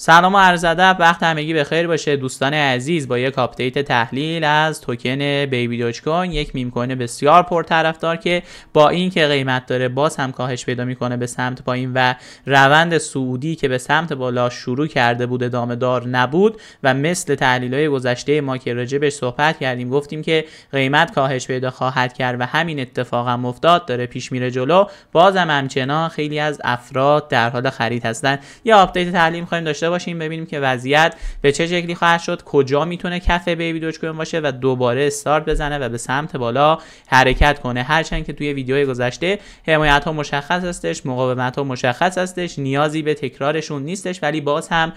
سلام و عرض ادب وقت همگی به خیر باشه دوستان عزیز با یک آپدیت تحلیل از توکن بیبی دوج کوین یک میم کوین بسیار پرطرفدار که با اینکه قیمت داره باز هم کاهش پیدا میکنه به سمت پایین و روند سعودی که به سمت بالا شروع کرده بود ادامه دار نبود و مثل تحلیل های گذشته ما که راجبش صحبت کردیم گفتیم که قیمت کاهش پیدا خواهد کرد و همین اتفاق هم افتاد داره پیش میره جلو باز هم همچنان خیلی از افراد در حال خرید هستن یه آپدیت تحلیل داشته داشته باشیم ببینیم که وضعیت به چه شکلی خواهد شد کجا میتونه کف بیبی دوج کوین باشه و دوباره استارت بزنه و به سمت بالا حرکت کنه هرچند که توی ویدیو گذشته حمایت ها مشخص هستش مقاومت ها مشخص هستش نیازی به تکرارشون نیستش ولی باز هم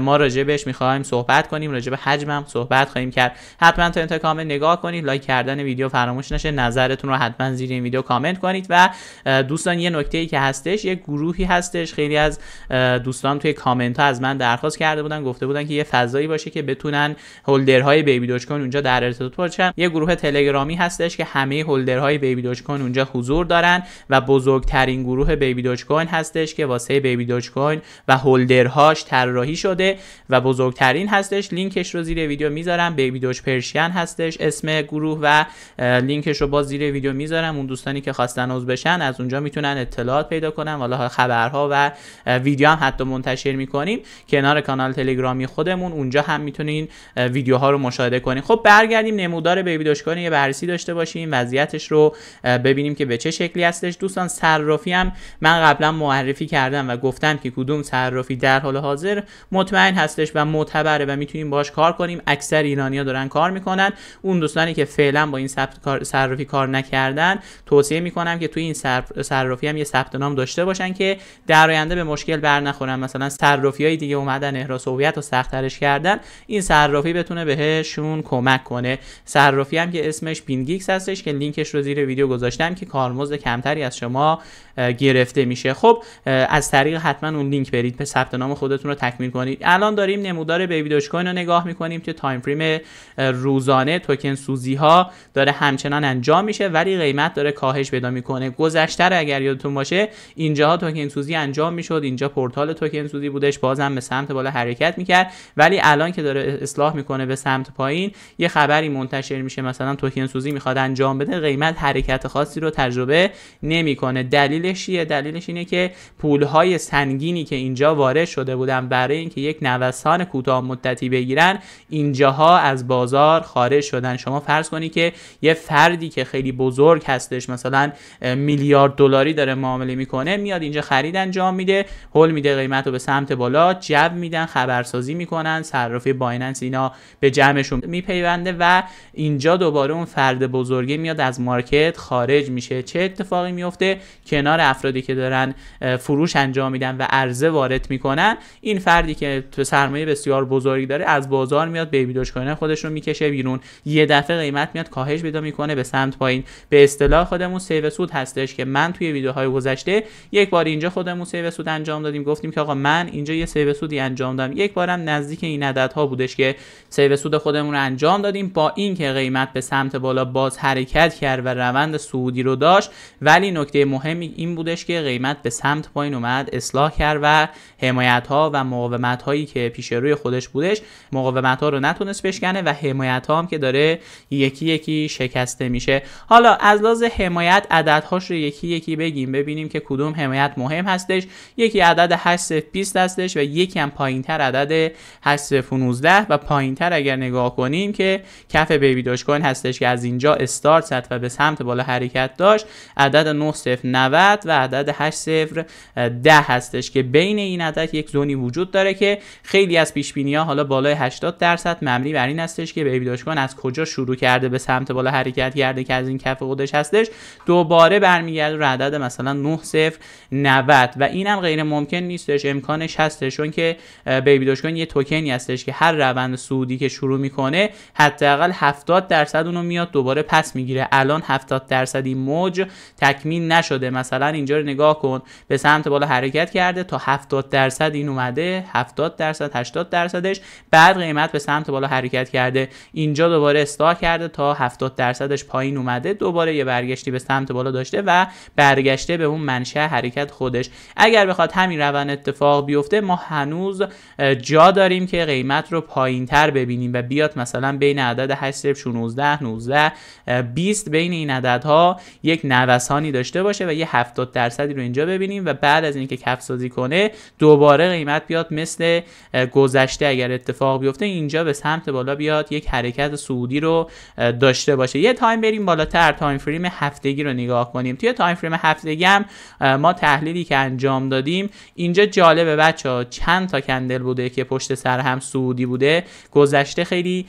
ما راجع بهش میخوایم صحبت کنیم راجع به حجمم صحبت خواهیم کرد حتما تا انتها کامل نگاه کنید لایک کردن ویدیو فراموش نشه نظرتون رو حتما زیر این ویدیو کامنت کنید و دوستان یه نکته ای که هستش یه گروهی هستش خیلی از دوستان توی کامنت ها از من درخواست کرده بودن گفته بودن که یه فضایی باشه که بتونن هولدرهای بیبی دوج کوین اونجا در ارتباط باشن یه گروه تلگرامی هستش که همه هولدرهای بیبی دوج کوین اونجا حضور دارن و بزرگترین گروه بیبی دوج کوین هستش که واسه بیبی دوج کوین و هولدرهاش طراحی شده و بزرگترین هستش لینکش رو زیر ویدیو میذارم بیبی دوج پرشین هستش اسم گروه و لینکش رو با زیر ویدیو میذارم اون دوستانی که خواستن عضو بشن از اونجا میتونن اطلاعات پیدا کنن والا خبرها و ویدیو هم حتی منتشر میکنیم کنار کانال تلگرامی خودمون اونجا هم میتونین ویدیوها رو مشاهده کنین خب برگردیم نمودار بیبی دشکان یه بررسی داشته باشیم وضعیتش رو ببینیم که به چه شکلی هستش دوستان صرافی هم من قبلا معرفی کردم و گفتم که کدوم صرافی در حال حاضر مطمئن هستش و معتبره و میتونیم باش کار کنیم اکثر ایرانیا دارن کار میکنن اون دوستانی که فعلا با این ثبت صرافی کار نکردن توصیه میکنم که توی این صرافی هم یه ثبت نام داشته باشن که در آینده به مشکل بر نخورن مثلا صرافی های دیگه اومدن احراز هویت و سخت‌ترش کردن این صرافی بتونه بهشون کمک کنه صرافی هم که اسمش بینگیکس هستش که لینکش رو زیر ویدیو گذاشتم که کارمز کمتری از شما گرفته میشه خب از طریق حتما اون لینک برید به ثبت نام خودتون رو تکمیل کنید. الان داریم نمودار بیبی دوش کوین رو نگاه میکنیم که تایم فریم روزانه توکن سوزی ها داره همچنان انجام میشه ولی قیمت داره کاهش پیدا میکنه گذشته اگر یادتون باشه اینجاها توکن سوزی انجام میشد اینجا پورتال توکن سوزی بودش بازم به سمت بالا حرکت میکرد ولی الان که داره اصلاح میکنه به سمت پایین یه خبری منتشر میشه مثلا توکن سوزی میخواد انجام بده قیمت حرکت خاصی رو تجربه نمیکنه دلیلش چیه دلیلش اینه که پولهای سنگینی که اینجا وارد شده بودن برای اینکه یک نوسان کوتاه مدتی بگیرن اینجاها از بازار خارج شدن شما فرض کنید که یه فردی که خیلی بزرگ هستش مثلا میلیارد دلاری داره معامله میکنه میاد اینجا خرید انجام میده هول میده قیمت رو به سمت بالا جو میدن خبرسازی میکنن صرافی بایننس اینا به جمعشون میپیونده و اینجا دوباره اون فرد بزرگه میاد از مارکت خارج میشه چه اتفاقی میفته کنار افرادی که دارن فروش انجام میدن و عرضه وارد میکنن این فردی که تو سرمایه بسیار بزرگی داره از بازار میاد بیبی دوش کنه خودش رو میکشه بیرون یه دفعه قیمت میاد کاهش پیدا میکنه به سمت پایین به اصطلاح خودمون سیو سود هستش که من توی ویدیوهای گذشته یک بار اینجا خودمون سیو سود انجام دادیم گفتیم که آقا من اینجا یه سیو سودی انجام دادم یک بارم نزدیک این عدد ها بودش که سیو سود خودمون رو انجام دادیم با اینکه قیمت به سمت بالا باز حرکت کرد و روند سودی رو داشت ولی نکته مهمی این بودش که قیمت به سمت پایین اومد اصلاح کرد و حمایت ها و مقاومت هایی که پیش روی خودش بودش مقاومت ها رو نتونست بشکنه و حمایت ها هم که داره یکی یکی شکسته میشه حالا از لحاظ حمایت هاش رو یکی یکی بگیم ببینیم که کدوم حمایت مهم هستش یکی عدد 8020 هستش و یکی یکی هم پایین تر عدد 819 و پایین تر اگر نگاه کنیم که کف بیبی داش کوین هستش که از اینجا استارت زد و به سمت بالا حرکت داشت عدد 9090 و عدد 8010 هستش که بین این عدد یک زونی وجود داره که خیلی از پیش بینی ها حالا بالای 80 درصد مبنی بر این هستش که بیبی داش کوین از کجا شروع کرده به سمت بالا حرکت کرده که از این کف خودش هستش دوباره برمیگرده رو عدد مثلا 9090 و اینم غیر ممکن نیستش امکانش هستش چون که بیبی کوین یه توکنی هستش که هر روند سودی که شروع میکنه حداقل 70 درصد اونو میاد دوباره پس میگیره الان 70 درصدی موج تکمیل نشده مثلا اینجا رو نگاه کن به سمت بالا حرکت کرده تا 70 درصد این اومده 70 درصد 80 درصدش بعد قیمت به سمت بالا حرکت کرده اینجا دوباره استا کرده تا 70 درصدش پایین اومده دوباره یه برگشتی به سمت بالا داشته و برگشته به اون منشأ حرکت خودش اگر بخواد همین روند اتفاق بیفته ما هنوز جا داریم که قیمت رو پایین تر ببینیم و بیاد مثلا بین عدد 8 16 19 20 بین این عددها یک نوسانی داشته باشه و یه 70 درصدی رو اینجا ببینیم و بعد از اینکه کف سازی کنه دوباره قیمت بیاد مثل گذشته اگر اتفاق بیفته اینجا به سمت بالا بیاد یک حرکت سعودی رو داشته باشه یه تایم بریم بالاتر تایم فریم هفتگی رو نگاه کنیم توی تایم فریم هفتگی هم ما تحلیلی که انجام دادیم اینجا جالبه بچه ها چند تا کندل بوده که پشت سر هم سعودی بوده گذشته خیلی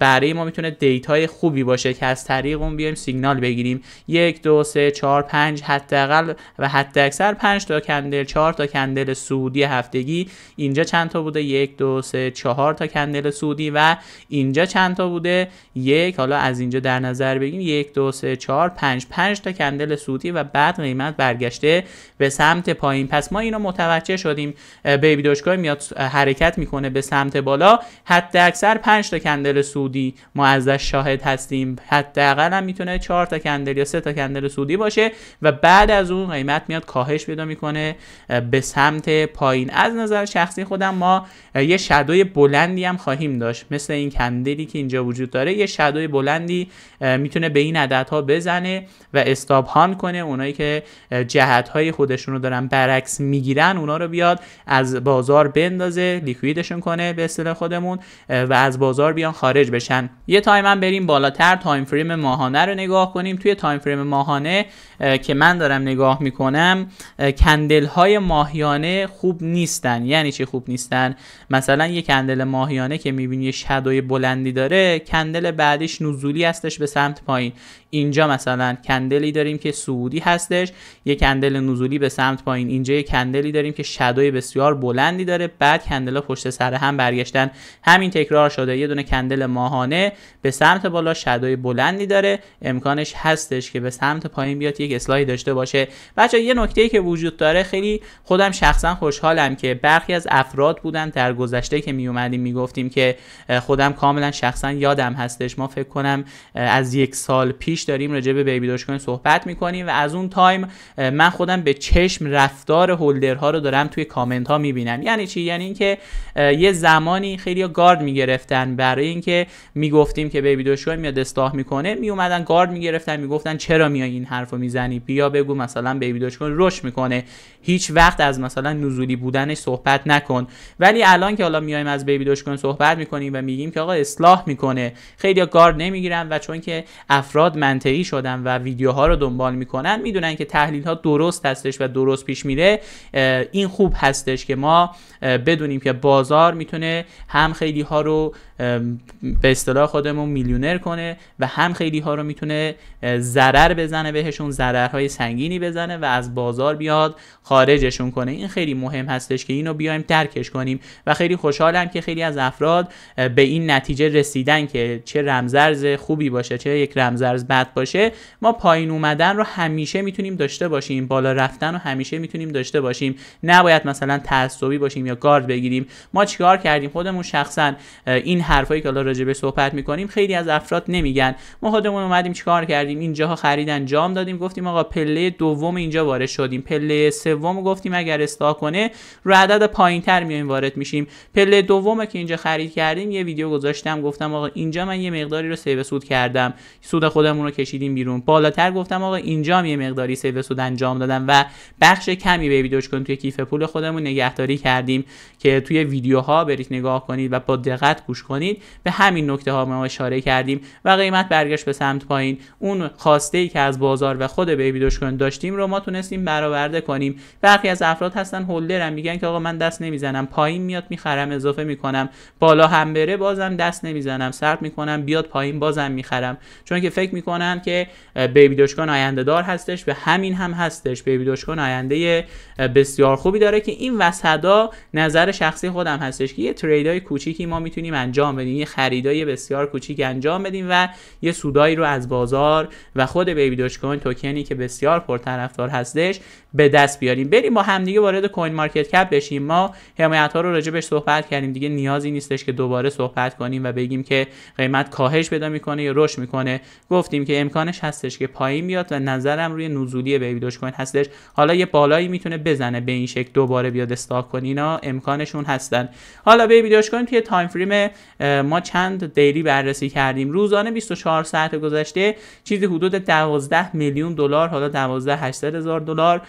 برای ما میتونه دیتای خوبی باشه که از طریق اون بیایم سیگنال بگیریم یک دو سه چهار پنج حداقل و حتی اکثر پنج تا کندل چهار تا کندل سعودی هفتگی اینجا چند تا بوده یک دو سه چهار تا کندل سعودی و اینجا چند تا بوده یک حالا از اینجا در نظر بگیریم یک دو سه چهار پنج پنج تا کندل سعودی و بعد قیمت برگشته به سمت پایین پس ما اینو متوجه شدیم بیبی احتیاجگاه میاد حرکت میکنه به سمت بالا حتی اکثر 5 تا کندل سودی ما ازش شاهد هستیم حداقل هم میتونه 4 تا کندل یا 3 تا کندل سودی باشه و بعد از اون قیمت میاد کاهش پیدا میکنه به سمت پایین از نظر شخصی خودم ما یه شدوی بلندی هم خواهیم داشت مثل این کندلی که اینجا وجود داره یه شدوی بلندی میتونه به این عددها بزنه و استاب هان کنه اونایی که جهت های خودشونو دارن برعکس میگیرن اونا رو بیاد از با بازار بندازه لیکویدشون کنه به اصطلاح خودمون و از بازار بیان خارج بشن یه تایم هم بریم بالاتر تایم فریم ماهانه رو نگاه کنیم توی تایم فریم ماهانه که من دارم نگاه میکنم کندل های ماهیانه خوب نیستن یعنی چه خوب نیستن مثلا یه کندل ماهیانه که میبینی یه شدوی بلندی داره کندل بعدش نزولی هستش به سمت پایین اینجا مثلا کندلی داریم که سعودی هستش یه کندل نزولی به سمت پایین اینجا یه کندلی داریم که شدوی بسیار بلندی داره بعد کندلا پشت سر هم برگشتن همین تکرار شده یه دونه کندل ماهانه به سمت بالا شدوی بلندی داره امکانش هستش که به سمت پایین بیاد یک یک اسلاید داشته باشه بچه یه نکته که وجود داره خیلی خودم شخصا خوشحالم که برخی از افراد بودن در گذشته که می اومدیم میگفتیم که خودم کاملا شخصا یادم هستش ما فکر کنم از یک سال پیش داریم راجع به بیبی داشکن صحبت میکنیم و از اون تایم من خودم به چشم رفتار هولدرها رو دارم توی کامنت ها میبینم یعنی چی یعنی اینکه یه زمانی خیلی گارد میگرفتن برای اینکه میگفتیم که بیبی داشکن میاد استاه میکنه میومدن گارد میگرفتن میگفتن چرا میای این حرفو میزنی بزنی بیا بگو مثلا بیبی دوشکن رشد میکنه هیچ وقت از مثلا نزولی بودنش صحبت نکن ولی الان که حالا میایم از بیبی دوشکن صحبت میکنیم و میگیم که آقا اصلاح میکنه خیلی گارد نمیگیرن و چون که افراد منطقی شدن و ویدیوها رو دنبال میکنن میدونن که تحلیل ها درست هستش و درست پیش میره این خوب هستش که ما بدونیم که بازار میتونه هم خیلی ها رو به اصطلاح خودمون میلیونر کنه و هم خیلی ها رو میتونه ضرر بزنه بهشون ضررهای سنگینی بزنه و از بازار بیاد خارجشون کنه این خیلی مهم هستش که اینو بیایم ترکش کنیم و خیلی خوشحالم که خیلی از افراد به این نتیجه رسیدن که چه رمزرز خوبی باشه چه یک رمزرز بد باشه ما پایین اومدن رو همیشه میتونیم داشته باشیم بالا رفتن رو همیشه میتونیم داشته باشیم نباید مثلا تعصبی باشیم یا گارد بگیریم ما چیکار کردیم خودمون شخصا این حرفایی که الان راجع به صحبت میکنیم خیلی از افراد نمیگن ما خودمون اومدیم چیکار کردیم اینجاها خریدن جام دادیم گفتیم آقا پله دوم اینجا وارد شدیم پله سوم گفتیم اگر اصلاح کنه رو عدد تر میایم وارد میشیم پله دوم که اینجا خرید کردیم یه ویدیو گذاشتم گفتم آقا اینجا من یه مقداری رو سیو سود کردم سود خودمون رو کشیدیم بیرون بالاتر گفتم آقا اینجا هم یه مقداری سیو سود انجام دادم و بخش کمی به ویدیوش کن توی کیف پول خودمون نگهداری کردیم که توی ویدیوها برید نگاه کنید و با دقت گوش کنید به همین نکته ها ما اشاره کردیم و قیمت برگشت به سمت پایین اون خواسته ای که از بازار و خود خود بیبی کوین داشتیم رو ما تونستیم برآورده کنیم برخی از افراد هستن هولدرم میگن که آقا من دست نمیزنم پایین میاد میخرم اضافه میکنم بالا هم بره بازم دست نمیزنم سرد میکنم بیاد پایین بازم میخرم چون که فکر میکنن که بیبی دشکن آینده دار هستش به همین هم هستش بیبی دشکن آینده بسیار خوبی داره که این وسدا نظر شخصی خودم هستش که یه تریدای کوچیکی ما میتونیم انجام بدیم یه خریدای بسیار کوچیک انجام بدیم و یه سودایی رو از بازار و خود بیبی کوین توکن کوینی که بسیار پرطرفدار هستش به دست بیاریم بریم با همدیگه وارد کوین مارکت کپ بشیم ما حمایت ها رو راجع بهش صحبت کردیم دیگه نیازی نیستش که دوباره صحبت کنیم و بگیم که قیمت کاهش پیدا میکنه یا رشد میکنه گفتیم که امکانش هستش که پایین بیاد و نظرم روی نزولی بیبی دوش کوین هستش حالا یه بالایی میتونه بزنه به این شکل دوباره بیاد استاک کنه اینا امکانشون هستن حالا بیبی دوش کوین توی تایم فریم ما چند دیلی بررسی کردیم روزانه 24 ساعت گذشته چیزی حدود 12 میلیون دلار حالا 12 800 هزار دلار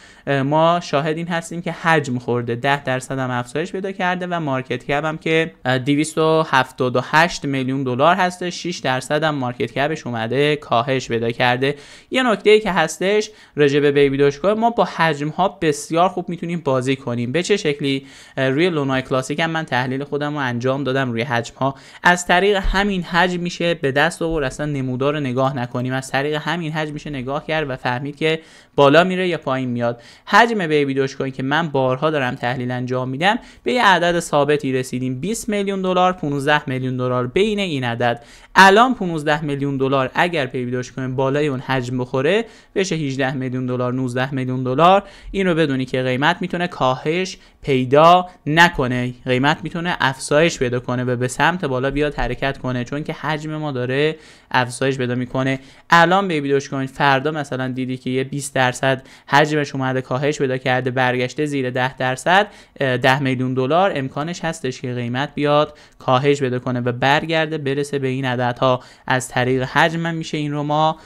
ما شاهد این هستیم که حجم خورده 10 درصد هم افزایش پیدا کرده و مارکت کپ هم که 278 میلیون دلار هسته 6 درصد هم مارکت کپش اومده کاهش پیدا کرده یه نکته ای که هستش راجع به بیبی دوشکو ما با حجم ها بسیار خوب میتونیم بازی کنیم به چه شکلی روی لونای کلاسیک هم من تحلیل خودم رو انجام دادم روی حجم ها از طریق همین حجم میشه به دست آورد اصلا نمودار رو نگاه نکنیم از طریق همین حجم میشه نگاه کرد و فهمید که بالا میره یا پایین میاد حجم بیبی دوش کوین که من بارها دارم تحلیل انجام میدم به یه عدد ثابتی رسیدیم 20 میلیون دلار 15 میلیون دلار بین این عدد الان 15 میلیون دلار اگر بیبی دوش بالای اون حجم بخوره بشه 18 میلیون دلار 19 میلیون دلار این رو بدونی که قیمت میتونه کاهش پیدا نکنه قیمت میتونه افزایش پیدا کنه و به سمت بالا بیاد حرکت کنه چون که حجم ما داره افزایش پیدا میکنه الان بیبی دوش کوین فردا مثلا دیدی که یه 20 درصد حجمش اومده کاهش پیدا کرده برگشته زیر 10 درصد 10 میلیون دلار امکانش هستش که قیمت بیاد کاهش بده کنه و برگرده برسه به این عددها از طریق حجم میشه این رو ما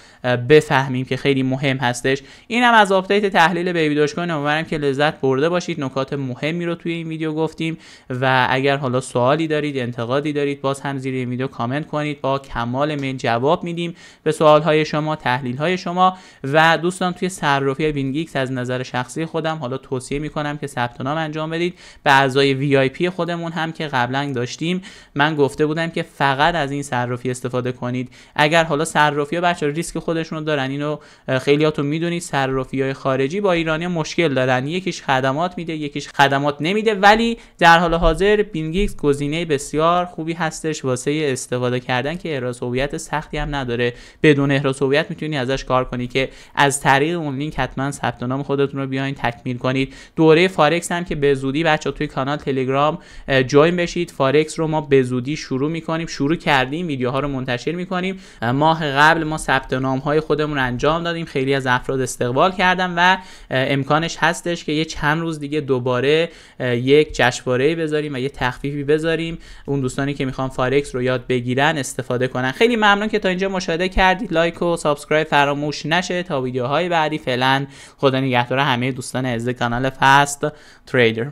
بفهمیم که خیلی مهم هستش اینم از آپدیت تحلیل بیبی دوش کوین امیدوارم که لذت برده باشید نکات مهمی رو توی این ویدیو گفتیم و اگر حالا سوالی دارید انتقادی دارید باز هم زیر ویدیو کامنت کنید با کمال میل جواب میدیم به سوال های شما تحلیل های شما و دوستان توی صرافی وینگیکس از نظر شخصی خودم حالا توصیه میکنم که ثبت نام انجام بدید به اعضای وی آی پی خودمون هم که قبلا داشتیم من گفته بودم که فقط از این صرافی استفاده کنید اگر حالا صرافی بچه ریسک خودشون دارن اینو خیلیاتون میدونید صرافی های خارجی با ایرانی مشکل دارن یکیش خدمات میده یکیش خدمات نمیده ولی در حال حاضر بینگیکس گزینه بسیار خوبی هستش واسه استفاده کردن که احراز هویت سختی هم نداره بدون احراز هویت میتونی ازش کار کنی که از طریق اون لینک حتما ثبت نام خودتون رو بیاین تکمیل کنید دوره فارکس هم که به زودی بچه توی کانال تلگرام جوین بشید فارکس رو ما به زودی شروع میکنیم شروع کردیم ویدیوها رو منتشر میکنیم ماه قبل ما ثبت نام های خودمون انجام دادیم خیلی از افراد استقبال کردم و امکانش هستش که یه چند روز دیگه دوباره یک جشنواره بذاریم و یه تخفیفی بذاریم اون دوستانی که میخوان فارکس رو یاد بگیرن استفاده کنن خیلی ممنون که تا اینجا مشاهده کردید لایک و سابسکرایب فراموش نشه تا ویدیوهای بعدی فعلا خدا نگهدار همه دوستان عزیز کانال فست تریدر